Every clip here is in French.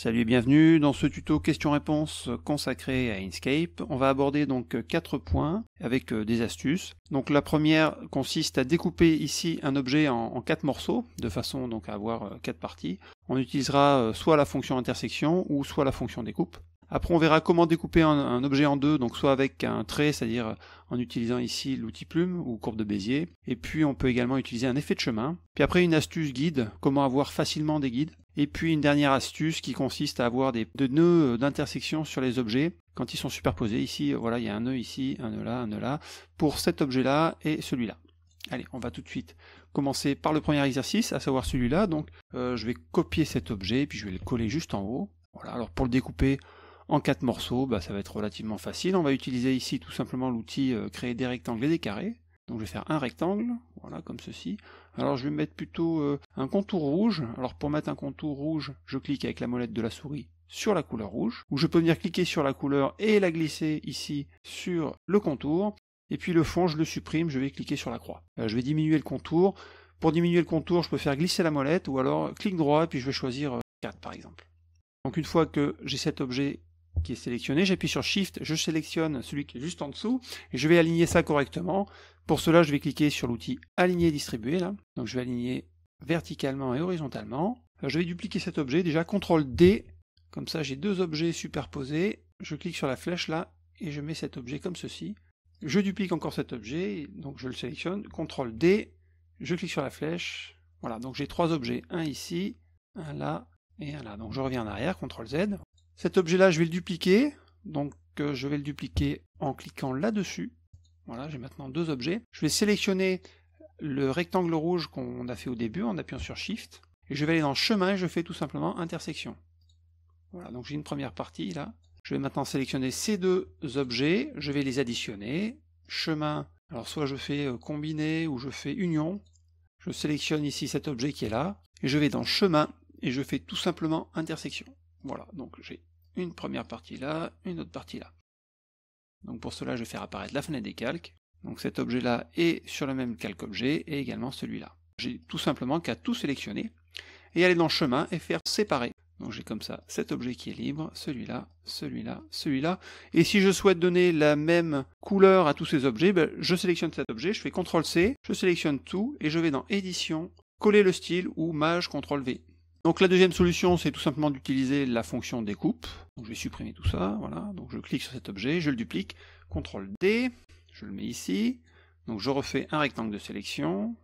Salut et bienvenue dans ce tuto questions-réponses consacré à Inkscape. On va aborder donc quatre points avec euh, des astuces. Donc la première consiste à découper ici un objet en, en quatre morceaux de façon donc à avoir euh, quatre parties. On utilisera euh, soit la fonction intersection ou soit la fonction découpe. Après, on verra comment découper un, objet en deux, donc soit avec un trait, c'est-à-dire euh, en utilisant ici l'outil plume ou courbe de Bézier. Et puis, on peut également utiliser un effet de chemin. Puis après, une astuce guide, comment avoir facilement des guides. Et puis, une dernière astuce qui consiste à avoir des, nœuds euh, d'intersection sur les objets quand ils sont superposés. Ici, euh, voilà, il y a un nœud ici, un nœud là, un nœud là, pour cet objet-là et celui-là. Allez, on va tout de suite commencer par le premier exercice, à savoir celui-là. Donc, je vais copier cet objet, puis je vais le coller juste en haut. Voilà, alors pour le découper, en quatre morceaux, bah, ça va être relativement facile. On va utiliser ici tout simplement l'outil euh, créer des rectangles et des carrés. Donc je vais faire un rectangle, voilà, comme ceci. Alors je vais mettre plutôt euh, un contour rouge. Alors pour mettre un contour rouge, je clique avec la molette de la souris sur la couleur rouge, ou je peux venir cliquer sur la couleur et la glisser ici sur le contour. Et puis le fond, je le supprime, je vais cliquer sur la croix. Euh, je vais diminuer le contour. Pour diminuer le contour, je peux faire glisser la molette, ou alors clic droit, et puis je vais choisir 4 par exemple. Donc une fois que j'ai cet objet qui est sélectionné, j'appuie sur Shift, je sélectionne celui qui est juste en dessous, et je vais aligner ça correctement. Pour cela, je vais cliquer sur l'outil Aligner distribuer, là. Donc je vais aligner verticalement et horizontalement. je vais dupliquer cet objet, déjà CTRL D, comme ça j'ai deux objets superposés, je clique sur la flèche là, et je mets cet objet comme ceci. Je duplique encore cet objet, donc je le sélectionne, CTRL D, je clique sur la flèche, voilà, donc j'ai trois objets, un ici, un là, et un là. Donc je reviens en arrière, CTRL Z, cet objet-là, je vais le dupliquer. Donc, euh, je vais le dupliquer en cliquant là-dessus. Voilà, j'ai maintenant deux objets. Je vais sélectionner le rectangle rouge qu'on a fait au début en appuyant sur Shift. Et je vais aller dans chemin et je fais tout simplement intersection. Voilà, donc j'ai une première partie là. Je vais maintenant sélectionner ces deux objets, je vais les additionner. Chemin, alors soit je fais euh, combiner ou je fais union. Je sélectionne ici cet objet qui est là. Et je vais dans chemin et je fais tout simplement intersection. Voilà, donc j'ai une première partie là, une autre partie là. Donc pour cela, je vais faire apparaître la fenêtre des calques. Donc cet objet-là est sur le même calque objet et également celui-là. J'ai tout simplement qu'à tout sélectionner et aller dans chemin et faire séparer. Donc j'ai comme ça cet objet qui est libre, celui-là, celui-là, celui-là. Et si je souhaite donner la même couleur à tous ces objets, ben, je sélectionne cet objet, je fais CTRL-C, je sélectionne tout et je vais dans Édition, coller le style ou maj CTRL-V. Donc la deuxième solution, c'est tout simplement d'utiliser la fonction découpe. je vais supprimer tout ça, voilà. Donc je clique sur cet objet, je le duplique, CTRL D, je le mets ici. Donc je refais un rectangle de sélection.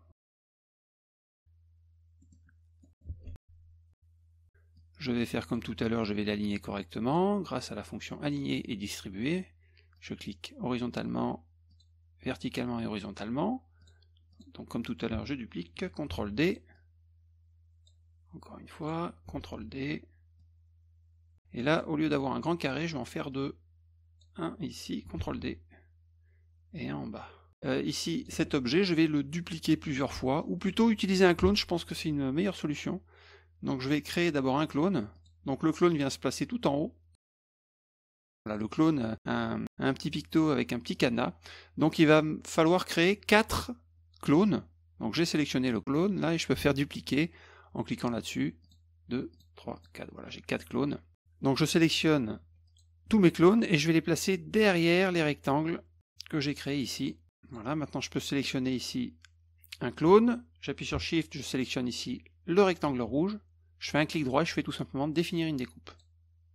Je vais faire comme tout à l'heure, je vais l'aligner correctement grâce à la fonction aligner et distribuer. Je clique horizontalement, verticalement et horizontalement. Donc comme tout à l'heure, je duplique, CTRL D, encore une fois, CTRL D. Et là, au lieu d'avoir un grand carré, je vais en faire deux. Un ici, CTRL D, et un en bas. Euh, ici, cet objet, je vais le dupliquer plusieurs fois, ou plutôt utiliser un clone, je pense que c'est une meilleure solution. Donc je vais créer d'abord un clone. Donc le clone vient se placer tout en haut. Voilà, le clone a un, petit picto avec un petit cadenas. Donc il va falloir créer quatre clones. Donc j'ai sélectionné le clone, là, et je peux faire dupliquer en cliquant là-dessus. 2, 3, 4. Voilà, j'ai 4 clones. Donc je sélectionne tous mes clones et je vais les placer derrière les rectangles que j'ai créés ici. Voilà, maintenant je peux sélectionner ici un clone. J'appuie sur Shift, je sélectionne ici le rectangle rouge. Je fais un clic droit et je fais tout simplement définir une découpe.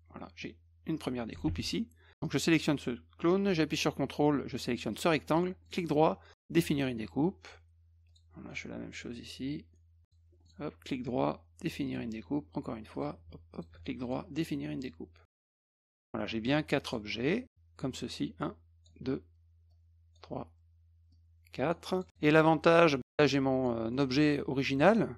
Voilà, j'ai une première découpe ici. Donc je sélectionne ce clone, j'appuie sur CTRL, je sélectionne ce rectangle, clic droit, définir une découpe. Voilà, je fais la même chose ici. Hop, clic droit, définir une découpe. Encore une fois, hop, clic droit, définir une découpe. Voilà, j'ai bien quatre objets, comme ceci. 1, 2, 3, 4. Et l'avantage, là bah, j'ai mon euh, objet original.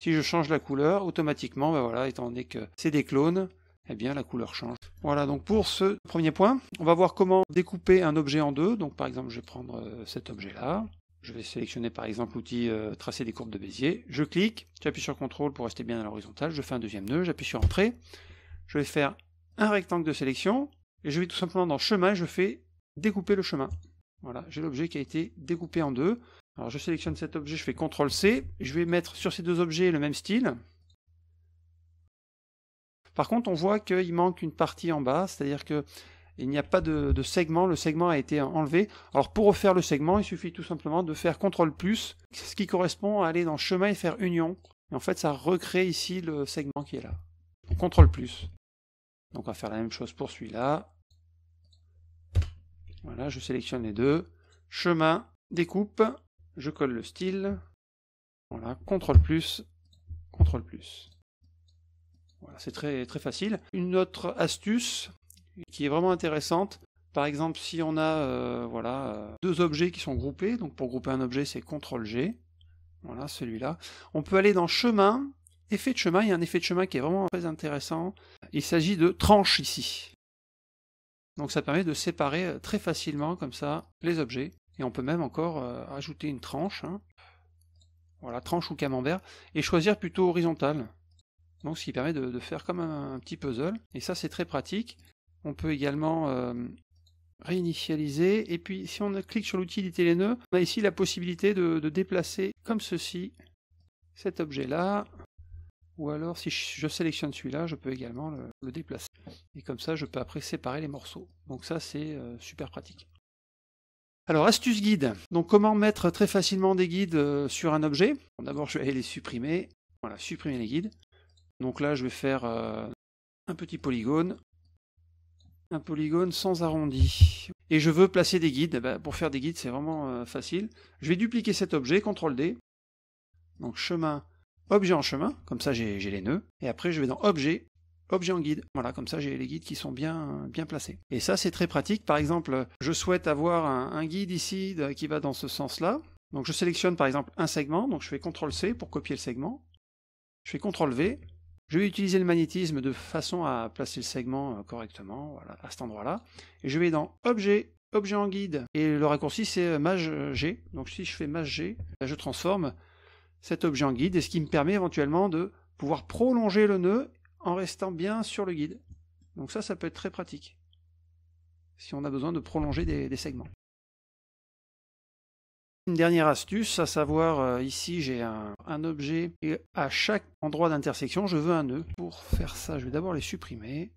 Si je change la couleur, automatiquement, bah, étant donné que c'est des clones, eh bien la couleur change. Voilà donc pour ce premier point, on va voir comment découper un objet en deux. Donc par exemple je vais prendre euh, cet objet là, je vais sélectionner par exemple l'outil euh, tracer des courbes de Bézier. Je clique, j'appuie sur CTRL pour rester bien à l'horizontale, je fais un deuxième nœud, j'appuie sur Entrée. Je vais faire un rectangle de sélection et je vais tout simplement dans Chemin, je fais découper le chemin. Voilà, j'ai l'objet qui a été découpé en deux. Alors je sélectionne cet objet, je fais CTRL C, je vais mettre sur ces deux objets le même style. Par contre, on voit qu'il manque une partie en bas, c'est-à-dire que il n'y a pas de, segment, le segment a été enlevé. Alors pour refaire le segment, il suffit tout simplement de faire CTRL plus, ce qui correspond à aller dans chemin et faire union. Et en fait, ça recrée ici le segment qui est là. CTRL plus. Donc on va faire la même chose pour celui-là. Voilà, je sélectionne les deux. Chemin, découpe, je colle le style. Voilà, CTRL plus, CTRL plus. Voilà, c'est très, très facile. Une autre astuce, qui est vraiment intéressante. Par exemple, si on a euh, voilà, euh, deux objets qui sont groupés, donc pour grouper un objet, c'est CTRL-G, voilà celui-là. On peut aller dans chemin, effet de chemin, il y a un effet de chemin qui est vraiment très intéressant. Il s'agit de tranche ici. Donc ça permet de séparer euh, très facilement comme ça les objets. Et on peut même encore ajouter une tranche. Hein. Voilà, tranche ou camembert. Et choisir plutôt horizontal. Donc ce qui permet de, faire comme un, petit puzzle. Et ça c'est très pratique. On peut également euh, réinitialiser. Et puis, si on clique sur l'outil les nœuds, on a ici la possibilité de, déplacer comme ceci cet objet-là. Ou alors, si je sélectionne celui-là, je peux également le, déplacer. Et comme ça, je peux après séparer les morceaux. Donc ça, c'est euh, super pratique. Alors, astuce guide. Donc, comment mettre très facilement des guides euh, sur un objet D'abord, je vais aller les supprimer. Voilà, supprimer les guides. Donc là, je vais faire un petit polygone un polygone sans arrondi. Et je veux placer des guides. Bah, pour faire des guides, c'est vraiment euh, facile. Je vais dupliquer cet objet, CTRL D. Donc chemin, objet en chemin, comme ça j'ai les nœuds. Et après je vais dans objet, objet en guide. Voilà, comme ça j'ai les guides qui sont bien, bien placés. Et ça c'est très pratique. Par exemple, je souhaite avoir un, guide ici qui va dans ce sens-là. Donc je sélectionne par exemple un segment, donc je fais CTRL C pour copier le segment. Je fais CTRL V, je vais utiliser le magnétisme de façon à placer le segment euh, correctement, à cet endroit-là. Et je vais dans Objet, Objet en guide. Et le raccourci, c'est euh, Maj euh, G. Donc si je fais Maj G, je transforme cet objet en guide, et ce qui me permet éventuellement de pouvoir prolonger le nœud en restant bien sur le guide. Donc ça, ça peut être très pratique si on a besoin de prolonger des segments une dernière astuce, à savoir euh, ici j'ai un, objet et à chaque endroit d'intersection je veux un nœud. Pour faire ça je vais d'abord les supprimer.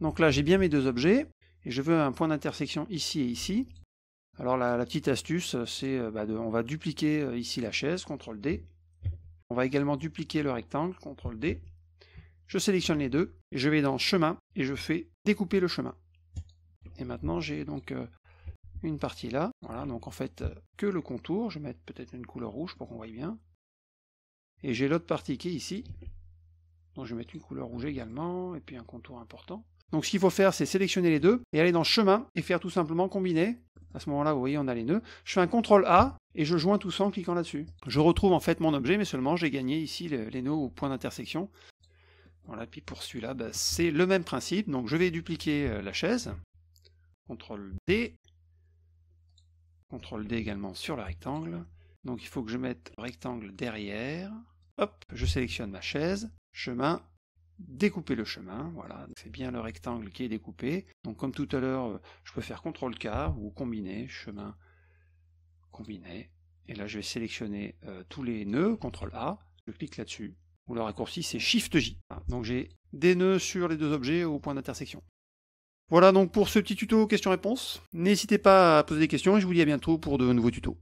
Donc là j'ai bien mes deux objets et je veux un point d'intersection ici et ici. Alors la, petite astuce euh, c'est euh, bah, on va dupliquer ici la chaise, CTRL D. On va également dupliquer le rectangle, CTRL D. Je sélectionne les deux, et je vais dans chemin, et je fais découper le chemin. Et maintenant j'ai donc euh, une partie là, voilà, donc en fait euh, que le contour, je vais mettre peut-être une couleur rouge pour qu'on voit bien. Et j'ai l'autre partie qui est ici, donc je vais mettre une couleur rouge également, et puis un contour important. Donc ce qu'il faut faire, c'est sélectionner les deux, et aller dans chemin, et faire tout simplement combiner. À ce moment-là, vous voyez, on a les nœuds. Je fais un CTRL A, et je joins tout ça en cliquant là-dessus. Je retrouve en fait mon objet, mais seulement j'ai gagné ici les nœuds au point d'intersection. Voilà, puis pour celui-là, bah, c'est le même principe. Donc je vais dupliquer euh, la chaise. CTRL D. CTRL D également sur le rectangle. Donc il faut que je mette le rectangle derrière. Hop, je sélectionne ma chaise. Chemin. Découper le chemin. Voilà, c'est bien le rectangle qui est découpé. Donc comme tout à l'heure, euh, je peux faire CTRL K ou combiner. Chemin. Combiner. Et là, je vais sélectionner euh, tous les nœuds. CTRL A. Je clique là-dessus ou le raccourci c'est Shift J. Donc j'ai des nœuds sur les deux objets au point d'intersection. Voilà donc pour ce petit tuto questions-réponses. N'hésitez pas à poser des questions et je vous dis à bientôt pour de nouveaux tutos.